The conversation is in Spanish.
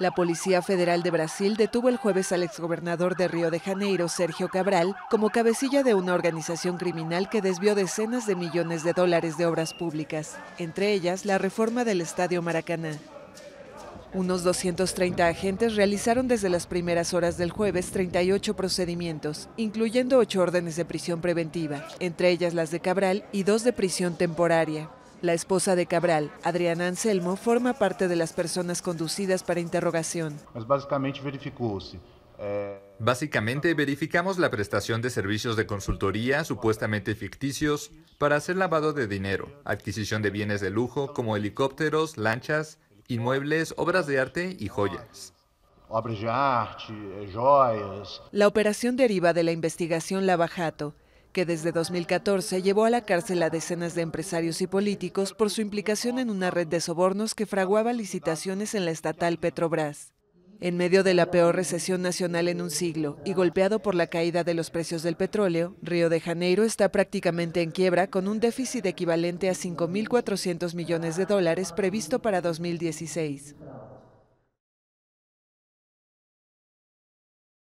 La Policía Federal de Brasil detuvo el jueves al exgobernador de Río de Janeiro, Sergio Cabral, como cabecilla de una organización criminal que desvió decenas de millones de dólares de obras públicas, entre ellas la reforma del Estadio Maracaná. Unos 230 agentes realizaron desde las primeras horas del jueves 38 procedimientos, incluyendo ocho órdenes de prisión preventiva, entre ellas las de Cabral y dos de prisión temporaria. La esposa de Cabral, Adriana Anselmo, forma parte de las personas conducidas para interrogación. Eh, Básicamente verificamos la prestación de servicios de consultoría supuestamente ficticios para hacer lavado de dinero, adquisición de bienes de lujo como helicópteros, lanchas, inmuebles, obras de arte y joyas. Eh, la operación deriva de la investigación Lavajato, que desde 2014 llevó a la cárcel a decenas de empresarios y políticos por su implicación en una red de sobornos que fraguaba licitaciones en la estatal Petrobras. En medio de la peor recesión nacional en un siglo y golpeado por la caída de los precios del petróleo, Río de Janeiro está prácticamente en quiebra con un déficit equivalente a 5.400 millones de dólares previsto para 2016.